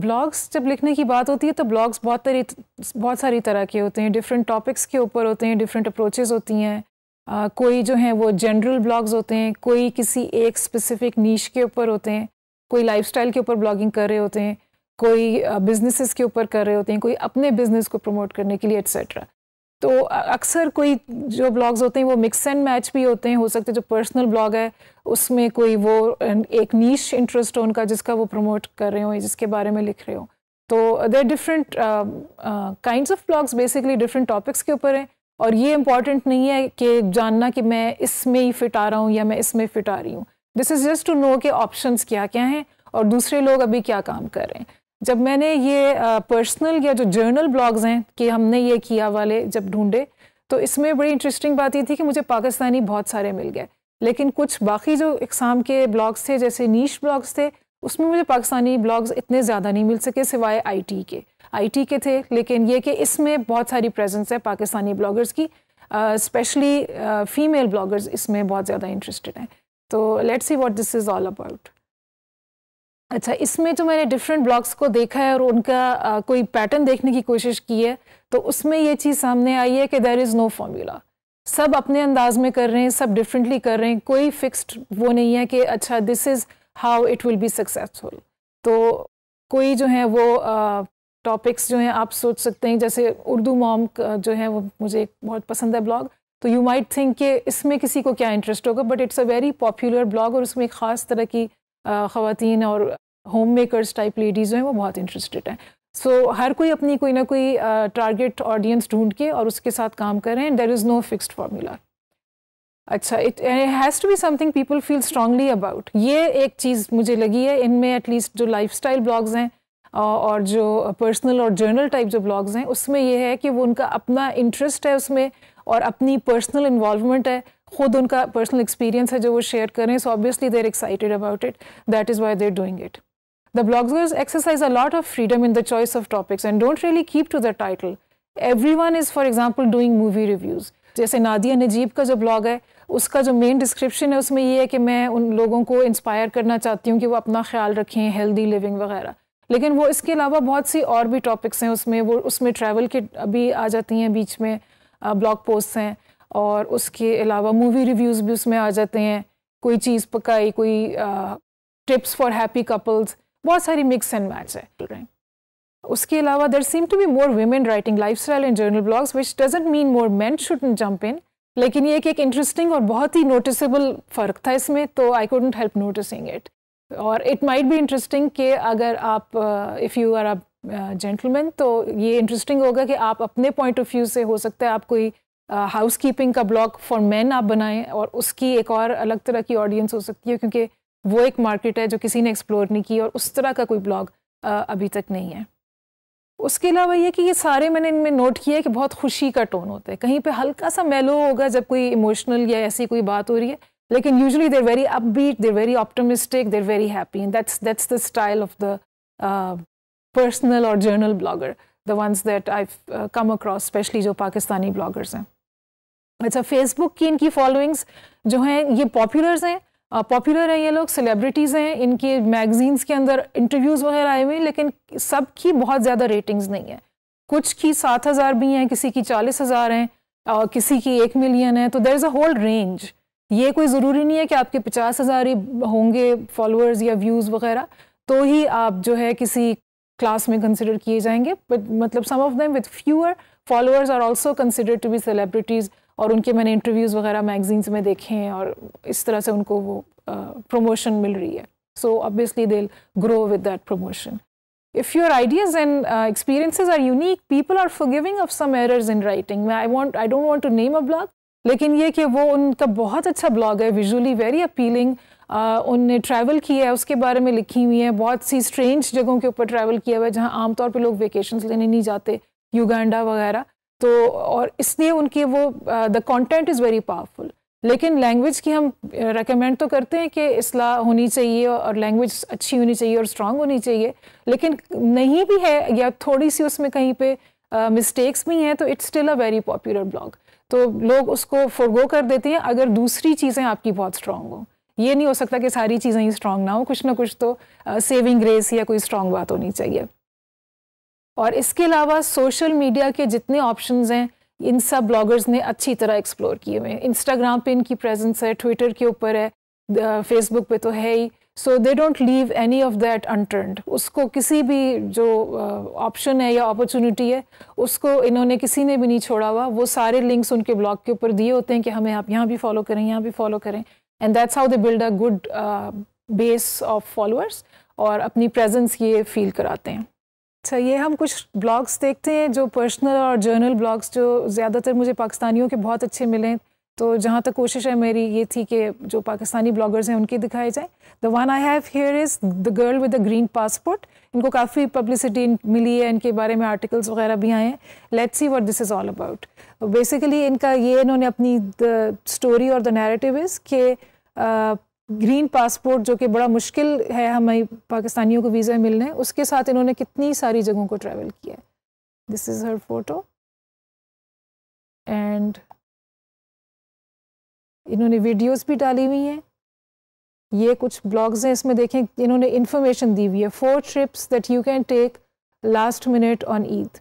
Blogs जब लिखने की बात होती है तो ब्लॉग्स बहुत तरी बहुत सारी तरह के होते हैं डिफरेंट टॉपिक्स के ऊपर होते हैं डिफरेंट अप्रोचेज़ होती हैं Uh, कोई जो है वो जनरल ब्लॉग्स होते हैं कोई किसी एक स्पेसिफिक नीच के ऊपर होते हैं कोई लाइफस्टाइल के ऊपर ब्लॉगिंग कर रहे होते हैं कोई बिजनेसेस uh, के ऊपर कर रहे होते हैं कोई अपने बिजनेस को प्रमोट करने के लिए एट्सेट्रा तो अक्सर कोई जो ब्लॉग्स होते हैं वो मिक्स एंड मैच भी होते हैं हो सकते जो पर्सनल ब्लॉग है उसमें कोई वो एक नीच इंटरेस्ट हो उनका जिसका वो प्रमोट कर रहे हो जिसके बारे में लिख रहे हो तो there different kind of blogs basically different topics के ऊपर हैं और ये इंपॉर्टेंट नहीं है कि जानना कि मैं इसमें ही फिट आ रहा हूँ या मैं इसमें फिट आ रही हूँ this is just to know के ऑप्शंस क्या क्या हैं और दूसरे लोग अभी क्या काम कर रहे हैं जब मैंने ये पर्सनल या जो जर्नल ब्लॉग्स हैं कि हमने ये किया वाले जब ढूंढे तो इसमें बड़ी इंटरेस्टिंग बात ये थी कि मुझे पाकिस्तानी बहुत सारे मिल गए लेकिन कुछ बाकी जो इकसाम के ब्लॉग्स थे जैसे नीच ब्लॉग्स थे उसमें मुझे पाकिस्तानी ब्लॉग्स इतने ज़्यादा नहीं मिल सके सिवाय आईटी के आईटी के थे लेकिन ये कि इसमें बहुत सारी प्रेजेंस है पाकिस्तानी ब्लॉगर्स की स्पेशली फीमेल ब्लॉगर्स इसमें बहुत ज़्यादा इंटरेस्टेड हैं तो let's see what this is all about अच्छा इसमें जो मैंने डिफरेंट ब्लॉग्स को देखा है और उनका आ, कोई पैटर्न देखने की कोशिश की है तो उसमें ये चीज़ सामने आई है कि देर इज़ नो फॉर्मूला सब अपने अंदाज में कर रहे हैं सब डिफरेंटली कर रहे हैं कोई फिक्स्ड वो नहीं है कि अच्छा this is how it will be successful तो कोई जो है वो टॉपिक्स जो हैं आप सोच सकते हैं जैसे उर्दू मॉम जो है वो मुझे बहुत पसंद है ब्लॉग तो यू माइट थिंक कि इसमें किसी को क्या इंटरेस्ट होगा but it's a very popular blog और उसमें एक ख़ास तरह की ख़वान और होम मेकरस टाइप लेडीज़ हैं वो बहुत इंटरेस्टेड हैं सो so, हर कोई अपनी कोई ना कोई टारगेट ऑडियंस ढूंढ के और उसके साथ काम कर रहे हैं there is no fixed formula अच्छा it has to be something people feel strongly about ये एक चीज़ मुझे लगी है इनमें एटलीस्ट जो लाइफ स्टाइल ब्लॉग्स हैं और जो पर्सनल और जर्नल टाइप जो ब्लॉग्स हैं उसमें यह है कि वो उनका अपना इंटरेस्ट है उसमें और अपनी पर्सनल इन्वॉल्वमेंट है खुद उनका पर्सनल एक्सपीरियंस है जो वो शेयर कर रहे हैं so obviously they're excited about it that is why they're doing it the bloggers exercise a lot of freedom in the choice of topics and don't really keep to the title every one is for example doing movie reviews जैसे नादिया नजीब का जो blog है उसका जो main description है उसमें ये है कि मैं उन लोगों को इंस्पायर करना चाहती हूँ कि वो अपना ख्याल रखें हेल्दी लिविंग वगैरह लेकिन वो इसके अलावा बहुत सी और भी टॉपिक्स हैं उसमें वो उसमें ट्रैवल के अभी आ जाती हैं बीच में ब्लॉग पोस्ट हैं और उसके अलावा मूवी रिव्यूज़ भी उसमें आ जाते हैं कोई चीज़ पकाई कोई टिप्स फॉर हैप्पी कपल्स बहुत सारी मिक्स एंड मैच है उसके अलावा there seem to be more women writing life style and journal blogs which doesn't mean more men should jump in लेकिन ये एक इंटरेस्टिंग और बहुत ही नोटिसेबल फ़र्क था इसमें तो I couldn't help noticing it और इट माइट भी इंटरेस्टिंग कि अगर आप if you are a gentleman तो ये इंटरेस्टिंग होगा कि आप अपने पॉइंट ऑफ व्यू से हो सकता है आप कोई हाउस कीपिंग का ब्लॉग फॉर मैन आप बनाएं और उसकी एक और अलग तरह की ऑडियंस हो सकती है क्योंकि वो एक मार्केट है जो किसी ने एक्सप्लोर नहीं की और उस तरह का कोई ब्लॉग अभी तक नहीं है उसके अलावा ये कि ये सारे मैंने इनमें नोट किया है कि बहुत खुशी का टोन होता है कहीं पे हल्का सा मेलो होगा जब कोई इमोशनल या ऐसी कोई बात हो रही है लेकिन usually they're very upbeat they're very optimistic they're very happy and that's that's the style of the personal और journal blogger the ones that I come across specially जो पाकिस्तानी ब्लॉगर्स हैं अच्छा फेसबुक की इनकी फॉलोइंग्स जो हैं ये पॉपुलर्स हैं पॉपुलर हैं ये लोग सेलिब्रिटीज़ हैं इनके मैगजीन्स के अंदर इंटरव्यूज़ वगैरह आए हुए हैं लेकिन सब की बहुत ज़्यादा रेटिंग्स नहीं है कुछ की सात हज़ार भी हैं किसी की चालीस हज़ार हैं आ, किसी की एक मिलियन है तो there is a whole range ये कोई ज़रूरी नहीं है कि आपके पचास हज़ार ही होंगे फॉलोअर्स या व्यूज़ वगैरह तो ही आप जो है किसी क्लास में कंसिडर किए जाएंगे बट मतलब some of them with fewer followers are also consider to be celebrities और उनके मैंने इंटरव्यूज़ वगैरह मैगजीन्स में देखे हैं और इस तरह से उनको वो प्रमोशन मिल रही है so obviously they grow with that promotion your ideas and experiences are unique people are people giving off some some in writing मैं I want I don't want to name a blog लेकिन ये कि वो उनका बहुत अच्छा blog है visually very appealing उनने ट्रैवल किया है उसके बारे में लिखी हुई है बहुत सी स्ट्रेंज जगहों के ऊपर ट्रैवल किया हुआ है जहाँ आमतौर पर लोग वेकेशन लेने नहीं जाते युगांडा वगैरह तो और इसलिए उनकी वो the content is very powerful लेकिन लैंग्वेज की हम रेकमेंड तो करते हैं कि इसलाह होनी चाहिए और लैंग्वेज अच्छी होनी चाहिए और स्ट्रांग होनी चाहिए लेकिन नहीं भी है या थोड़ी सी उसमें कहीं पे मिस्टेक्स uh, भी हैं तो it's still a very popular blog तो लोग उसको फोरगो कर देते हैं अगर दूसरी चीज़ें आपकी बहुत स्ट्रांग हों ये नहीं हो सकता कि सारी चीज़ें ही स्ट्रांग ना हो कुछ ना कुछ तो सेविंग uh, ग्रेस या कोई स्ट्रांग बात होनी चाहिए और इसके अलावा सोशल मीडिया के जितने ऑप्शंस हैं इन सब ब्लॉगर्स ने अच्छी तरह एक्सप्लोर किए हुए हैं इंस्टाग्राम पे इनकी प्रेजेंस है ट्विटर के ऊपर है फेसबुक पे तो है ही so they don't leave any of that unturned उसको किसी भी जो ऑप्शन uh, है या अपॉर्चुनिटी है उसको इन्होंने किसी ने भी नहीं छोड़ा हुआ वो सारे लिंक्स उनके ब्लॉग के ऊपर दिए होते हैं कि हमें आप यहाँ भी फॉलो करें यहाँ भी फॉलो करें and that's how they build a good base of followers और अपनी प्रेजेंस ये फील कराते हैं अच्छा ये हम कुछ ब्लॉग्स देखते हैं जो पर्सनल और जर्नल ब्लॉग्स जो ज़्यादातर मुझे पाकिस्तानियों के बहुत अच्छे मिले तो जहाँ तक कोशिश है मेरी ये थी कि जो पाकिस्तानी ब्लॉगर्स हैं उनकी दिखाई जाए the one I have here is the girl with the green passport इनको काफ़ी पब्लिसिटी मिली है इनके बारे में आर्टिकल्स वगैरह भी आए हैं let's see what this is all about basically इनका ये इन्होंने अपनी द स्टोरी और द नैरेटिव इज़ कि ग्रीन पासपोर्ट जो कि बड़ा मुश्किल है हमारी पाकिस्तानियों को वीज़ा मिलने उसके साथ इन्होंने कितनी सारी जगहों को ट्रैवल किया है this is her photo and इन्होंने वीडियोस भी डाली हुई हैं ये कुछ ब्लॉग्स हैं इसमें देखें इन्होंने इन्फॉर्मेशन दी हुई है four trips that you can take last minute on Eid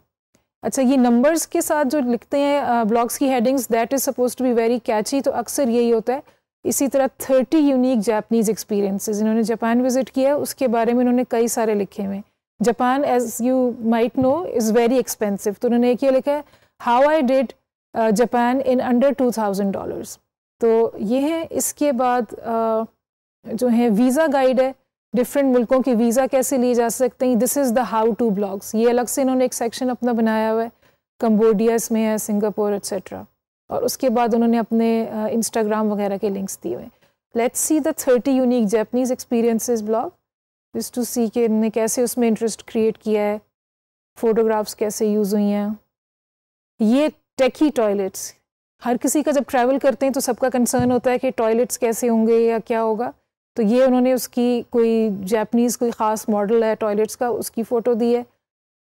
अच्छा ये नंबर्स के साथ जो लिखते हैं ब्लॉग्स uh, की headings that is suppose to be very catchy तो अक्सर यही होता है इसी तरह थर्टी यूनिक जापनीज एक्सपीरियंसेस इन्होंने जापान विजिट किया उसके बारे में इन्होंने कई सारे लिखे हुए Japan as you might know is very expensive तो उन्होंने एक ये लिखा है how I did Japan in under two thousand dollars तो ये हैं इसके बाद uh, जो है वीज़ा गाइड है डिफरेंट मुल्कों के वीज़ा कैसे लिए जा सकते हैं this is the how to blogs ये अलग से इन्होंने एक सेक्शन अपना बनाया हुआ है कम्बोडिया इसमें है सिंगापुर एट्सट्रा और उसके बाद उन्होंने अपने इंस्टाग्राम वगैरह के लिंक्स दिए हुए let's see the thirty unique Japanese experiences blog जिस टू सी के ने कैसे उसमें इंटरेस्ट क्रिएट किया है फ़ोटोग्राफ्स कैसे यूज़ हुई हैं ये टेकी टॉयलेट्स हर किसी का जब ट्रैवल करते हैं तो सबका कंसर्न होता है कि टॉयलेट्स कैसे होंगे या क्या होगा तो ये उन्होंने उसकी कोई जैपनीज़ कोई ख़ास मॉडल है टॉयलेट्स का उसकी फ़ोटो दी है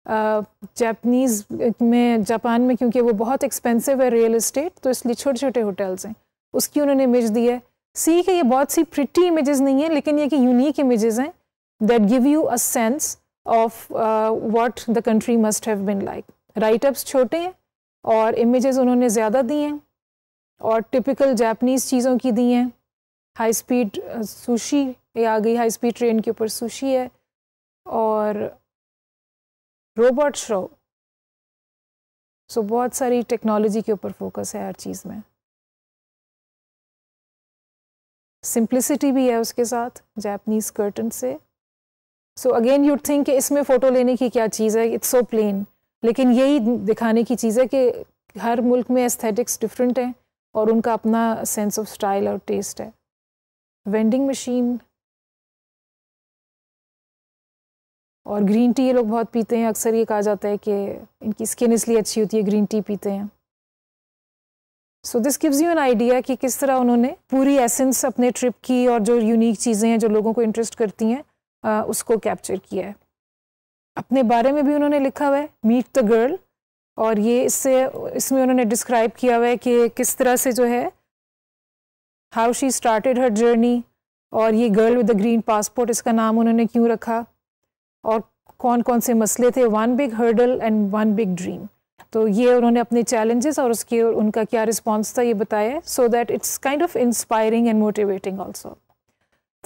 जापनीज़ में जापान में क्योंकि वो बहुत एक्सपेंसिव है रियल इस्टेट तो इसलिए छोटे छोटे होटल्स हैं उसकी उन्होंने इमेज दी है सी के ये बहुत सी प्रिटी इमेजेस नहीं है लेकिन ये कि यूनिक इमेजेस हैं that give you a sense of what the country must have been like writeups छोटे हैं और इमेजेस उन्होंने ज़्यादा दी हैं और टिपिकल जापनीज़ चीज़ों की दी हैं हाई स्पीड सुशी आ गई हाई स्पीड ट्रेन के ऊपर सुशी है और रोबोट शो सो बहुत सारी टेक्नोलॉजी के ऊपर फोकस है हर चीज़ में सिंप्लिसिटी भी है उसके साथ जैपनीज कर्टन से सो अगेन यू थिंक कि इसमें फ़ोटो लेने की क्या चीज़ है इट्स सो प्लेन लेकिन यही दिखाने की चीज़ है कि हर मुल्क में एस्थेटिक्स डिफरेंट हैं और उनका अपना सेंस ऑफ स्टाइल और टेस्ट है वेंडिंग मशीन और ग्रीन टी ये लोग बहुत पीते हैं अक्सर ये कहा जाता है कि इनकी स्किन इसलिए अच्छी होती है ग्रीन टी पीते हैं so this gives you an idea कि किस तरह उन्होंने पूरी एसेंस अपने ट्रिप की और जो यूनिक चीज़ें हैं जो लोगों को इंटरेस्ट करती हैं उसको कैप्चर किया है अपने बारे में भी उन्होंने लिखा हुआ है मीट द गर्ल और ये इससे इसमें उन्होंने डिस्क्राइब किया हुआ है कि किस तरह से जो है how she started her journey और ये girl with the green passport इसका नाम उन्होंने क्यों रखा और कौन कौन से मसले थे one big hurdle and one big dream तो ये उन्होंने अपने चैलेंजेस और उसके और उनका क्या रिस्पॉन्स था ये बताया so that it's kind of inspiring and motivating also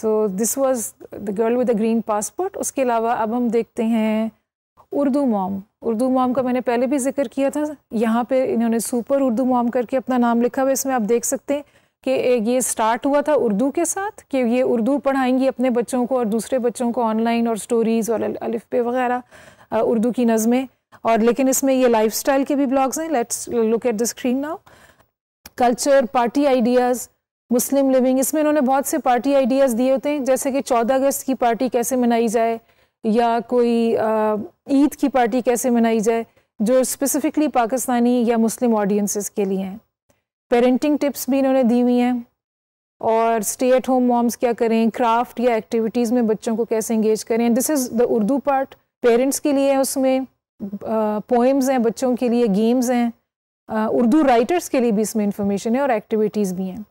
तो this was the girl with the green passport उसके अलावा अब हम देखते हैं उर्दू मॉम उर्दू मॉम का मैंने पहले भी जिक्र किया था यहाँ पे इन्होंने सुपर उर्दू मॉम करके अपना नाम लिखा हुआ इसमें आप देख सकते हैं कि ये स्टार्ट हुआ था उर्दू के साथ कि ये उर्दू पढ़ाएंगी अपने बच्चों को और दूसरे बच्चों को ऑनलाइन और स्टोरीज़ और अलिफ पे वगैरह उर्दू की नज़में और लेकिन इसमें ये लाइफस्टाइल के भी ब्लॉग्स हैं let's look at the screen now culture party ideas Muslim living इसमें इन्होंने बहुत से पार्टी आइडियाज़ दिए होते हैं जैसे कि चौदह अगस्त की पार्टी कैसे मनाई जाए या कोई ईद की पार्टी कैसे मनाई जाए जो स्पेसिफ़िकली पाकिस्तानी या मुस्लिम ऑडियंसिस के लिए हैं पेरेंटिंग टिप्स भी इन्होंने दी हुई हैं और स्टे एट होम मॉम्स क्या करें क्राफ्ट या एक्टिविटीज़ में बच्चों को कैसे इंगेज करें this is the Urdu part parents के लिए उसमें पोइम्स हैं बच्चों के लिए गेम्स हैं उर्दू राइटर्स के लिए भी इसमें इंफॉर्मेशन है और एक्टिविटीज़ भी हैं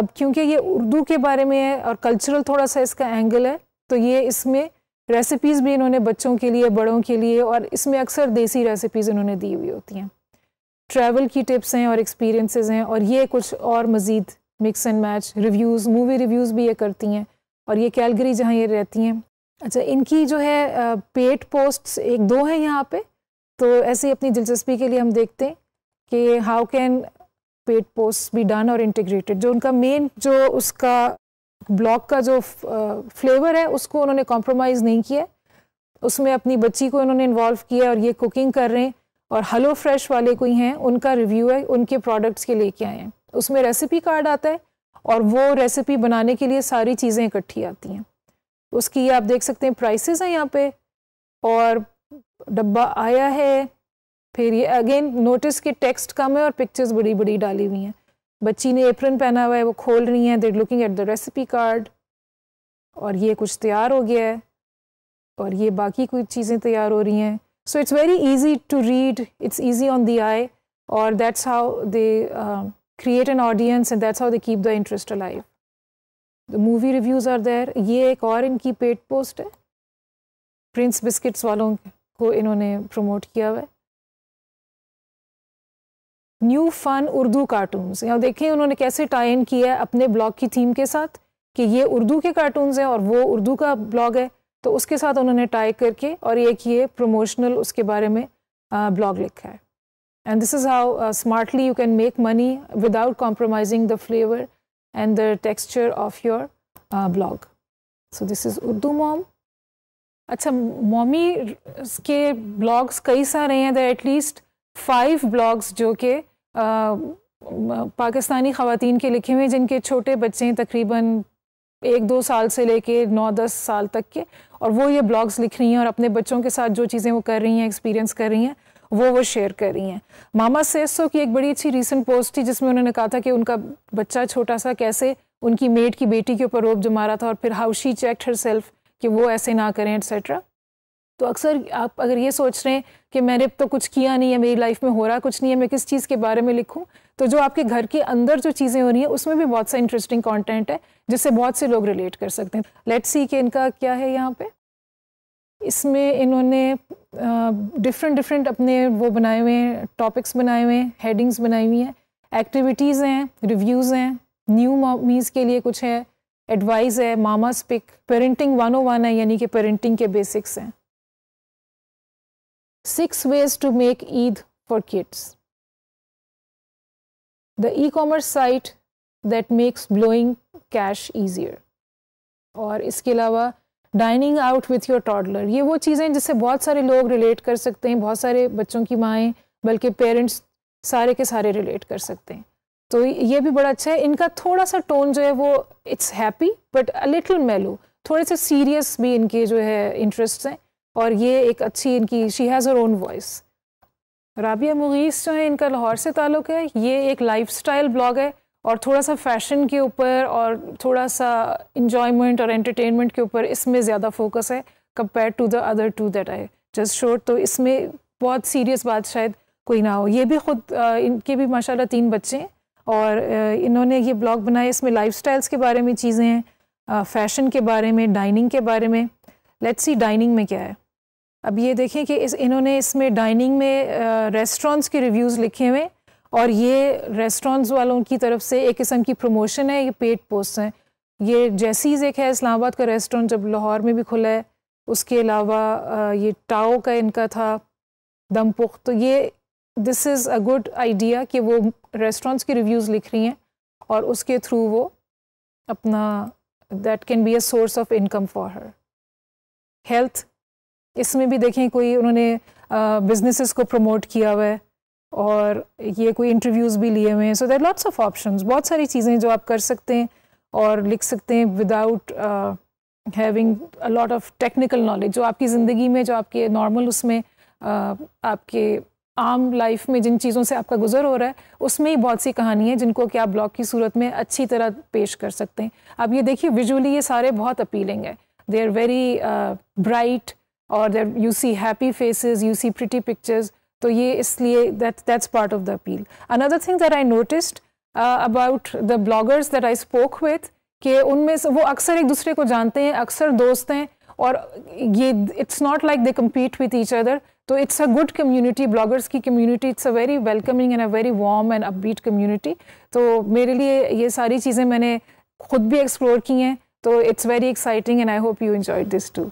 अब क्योंकि ये उर्दू के बारे में है और कल्चरल थोड़ा सा इसका एंगल है तो ये इसमें रेसिपीज़ भी इन्होंने बच्चों के लिए बड़ों के लिए और इसमें अक्सर देसी रेसिपीज़ इन्होंने दी हुई होती हैं ट्रैवल की टिप्स हैं और एक्सपीरियंसेस हैं और ये कुछ और मज़ीद mix and match reviews movie reviews भी ये करती हैं और ये कैलगरी जहाँ ये रहती हैं अच्छा इनकी जो है पेड पोस्ट्स एक दो हैं यहाँ पे तो ऐसे ही अपनी दिलचस्पी के लिए हम देखते हैं कि how can paid post be done और इंटीग्रेटेड जो उनका मेन जो उसका ब्लॉक का जो फ्लेवर है उसको उन्होंने कॉम्प्रोमाइज़ नहीं किया उसमें अपनी बच्ची को इन्होंने इन्वॉल्व किया और ये कुकिंग कर रहे हैं और हेलो फ्रेश वाले कोई हैं उनका रिव्यू है उनके प्रोडक्ट्स के लेके आए हैं उसमें रेसिपी कार्ड आता है और वो रेसिपी बनाने के लिए सारी चीज़ें इकट्ठी आती हैं उसकी आप देख सकते हैं प्राइसेस हैं यहाँ पे और डब्बा आया है फिर ये अगेन नोटिस के टेक्स्ट कम है और पिक्चर्स बड़ी बड़ी डाली हुई हैं बच्ची ने एप्रन पहना हुआ है वो खोल रही हैं they're looking at the recipe card और ये कुछ तैयार हो गया है और ये बाकी कुछ चीज़ें तैयार हो रही हैं So it's very easy to read, it's easy on the eye, or that's how they uh, create an audience and that's how they keep the interest alive. The movie reviews are there. ye ek aur inki paid post hai prince biscuits walon ko inhone promote kiya hua है new fun Urdu cartoons यहाँ देखें उन्होंने कैसे टाइन किया है अपने blog की थीम के साथ कि ये उर्दू के कार्टून्स हैं और वो उर्दू का ब्लॉग है तो उसके साथ उन्होंने टाई करके और एक ये प्रमोशनल उसके बारे में ब्लॉग लिखा है and this is how smartly you can make money without compromising the flavour and the texture of your blog so this is Urdu mom अच्छा मॉमी के ब्लॉग्स कई सारे हैं द एटलीस्ट फाइव ब्लॉग्स जो कि uh, पाकिस्तानी ख़वान के लिखे हुए हैं जिनके छोटे बच्चे हैं तकरीबन एक दो साल से लेके नौ दस साल तक के और वो ये ब्लॉग्स लिख रही हैं और अपने बच्चों के साथ जो चीज़ें वो कर रही हैं एक्सपीरियंस कर रही हैं वो वो शेयर कर रही हैं मामा सेसो की एक बड़ी अच्छी रीसेंट पोस्ट थी जिसमें उन्होंने कहा था कि उनका बच्चा छोटा सा कैसे उनकी मेड की बेटी के ऊपर रोप जमा रहा था और फिर हाउ शी हर सेल्फ कि वो ऐसे ना करें एट्सट्रा तो अक्सर आप अगर ये सोच रहे हैं कि मैंने तो कुछ किया नहीं है मेरी लाइफ में हो रहा कुछ नहीं है मैं किस चीज़ के बारे में लिखूं तो जो आपके घर के अंदर जो चीज़ें हो रही हैं उसमें भी बहुत सा इंटरेस्टिंग कंटेंट है जिससे बहुत से लोग रिलेट कर सकते हैं लेट सी कि इनका क्या है यहाँ पे इसमें इन्होंने डिफरेंट डिफरेंट अपने वो बनाए हुए हैं टॉपिक्स बनाए हुए हैं हेडिंग्स बनाई हुई हैं एक्टिविटीज़ हैं रिव्यूज़ हैं न्यू मॉमीज़ के लिए कुछ है एडवाइस है मामा स्पिक पेरेंटिंग वन है यानी कि पेरेंटिंग के बेसिक्स हैं six ways to make Eid for kids. The e-commerce site that makes blowing cash easier. और इसके अलावा dining out with your toddler ये वो चीज़ें जिससे बहुत सारे लोग रिलेट कर सकते हैं बहुत सारे बच्चों की माएँ बल्कि पेरेंट्स सारे के सारे रिलेट कर सकते हैं तो ये भी बड़ा अच्छा है इनका थोड़ा सा टोन जो है वो it's happy but a little mellow थोड़े से सीरियस भी इनके जो है इंटरेस्ट हैं और ये एक अच्छी इनकी she has own voice Rabia Mughees जो है इनका लाहौर से ताल्लुक़ है ये एक लाइफस्टाइल ब्लॉग है और थोड़ा सा फैशन के ऊपर और थोड़ा सा इन्जॉयमेंट और एंटरटेनमेंट के ऊपर इसमें ज़्यादा फोकस है compare to the other two that I just shot तो इसमें बहुत सीरियस बात शायद कोई ना हो ये भी ख़ुद इनके भी माशाल्लाह तीन बच्चे हैं और इन्होंने ये ब्लॉग बनाए इसमें स्टाइल्स के बारे में चीज़ें हैं फैशन के बारे में डाइनिंग के बारे में लेट्स सी डाइनिंग में क्या है अब ये देखें कि इस इन्होंने इसमें डाइनिंग में रेस्टोरेंट्स के रिव्यूज़ लिखे हुए और ये रेस्टोरेंट्स वालों की तरफ से एक किस्म की प्रमोशन है ये पेड पोस्ट हैं ये जैसीज़ एक है इस्लामाबाद का रेस्टोरेंट जब लाहौर में भी खुला है उसके अलावा ये टाओ का इनका था दम पुख्त तो ये this is a good idea कि वो रेस्टोरेंट्स के रिव्यूज़ लिख रही हैं और उसके थ्रू वो अपना that can be a source of income for her health इसमें भी देखें कोई उन्होंने बिजनेसेस को प्रमोट किया हुआ है और ये कोई इंटरव्यूज़ भी लिए हुए हैं so there lots of option बहुत सारी चीज़ें जो आप कर सकते हैं और लिख सकते हैं without having a lot of technical knowledge जो आपकी ज़िंदगी में जो आपके नॉर्मल उसमें uh, आपके आम लाइफ में जिन चीज़ों से आपका गुजर हो रहा है उसमें ही बहुत सी कहानी है जिनको कि आप ब्लॉग की सूरत में अच्छी तरह पेश कर सकते हैं आप ये देखिए विजुअली ये सारे बहुत अपीलिंग है दे आर वेरी ब्राइट और there you see happy faces you see pretty pictures तो ये इसलिए that that's part of the appeal another thing that I noticed about the bloggers that I spoke with कि उनमें से वो अक्सर एक दूसरे को जानते हैं अक्सर दोस्त हैं और ये it's not like they compete with each other तो it's a good community bloggers की community it's a very welcoming and a very warm and upbeat community तो मेरे लिए ये सारी चीज़ें मैंने खुद भी एक्सप्लोर की हैं तो it's very exciting and I hope you enjoy this to